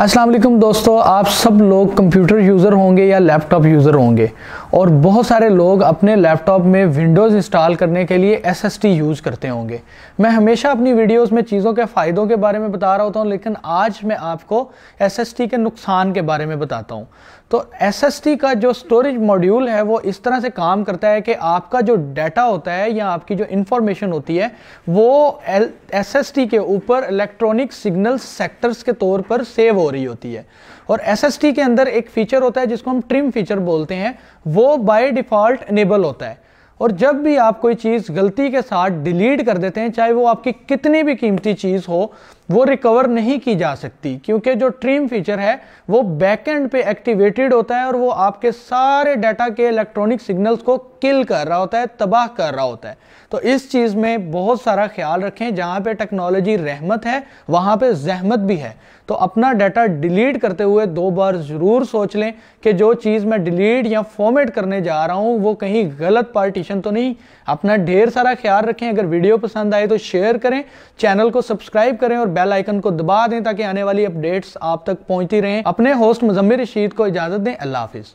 असलम दोस्तों आप सब लोग कंप्यूटर यूज़र होंगे या लैपटॉप यूज़र होंगे और बहुत सारे लोग अपने लैपटॉप में विंडोज़ इंस्टॉल करने के लिए एस एस टी यूज़ करते होंगे मैं हमेशा अपनी वीडियोज़ में चीज़ों के फ़ायदों के बारे में बता रहा होता हूँ लेकिन आज मैं आपको एस एस टी के नुकसान के बारे में बताता हूँ तो एस एस टी का जो स्टोरेज मॉड्यूल है वो इस तरह से काम करता है कि आपका जो डाटा होता है या आपकी जो इंफॉर्मेशन होती है वो एस एस टी के ऊपर इलेक्ट्रॉनिक सिग्नल सेक्टर्स के तौर पर सेव हो रही होती है और एस एस टी के अंदर एक फीचर होता है जिसको हम ट्रिम फीचर बोलते हैं वो बाय डिफ़ॉल्ट इनेबल होता है और जब भी आप कोई चीज़ गलती के साथ डिलीट कर देते हैं चाहे वो आपकी कितनी भी कीमती चीज़ हो वो रिकवर नहीं की जा सकती क्योंकि जो ट्रिम फीचर है वो बैकएंड पे एक्टिवेटेड होता है और वो आपके सारे डाटा के इलेक्ट्रॉनिक सिग्नल्स को किल कर रहा होता है तबाह कर रहा होता है तो इस चीज़ में बहुत सारा ख्याल रखें जहाँ पे टेक्नोलॉजी रहमत है वहाँ पे जहमत भी है तो अपना डाटा डिलीट करते हुए दो बार ज़रूर सोच लें कि जो चीज़ मैं डिलीट या फॉर्मेट करने जा रहा हूँ वो कहीं गलत पार्टीशन तो नहीं अपना ढेर सारा ख्याल रखें अगर वीडियो पसंद आए तो शेयर करें चैनल को सब्सक्राइब करें और बेल आइकन को दबा दें ताकि आने वाली अपडेट्स आप तक पहुंचती रहें अपने होस्ट मुजम्मिर रशीद को इजाजत दें अल्लाह हाफिज़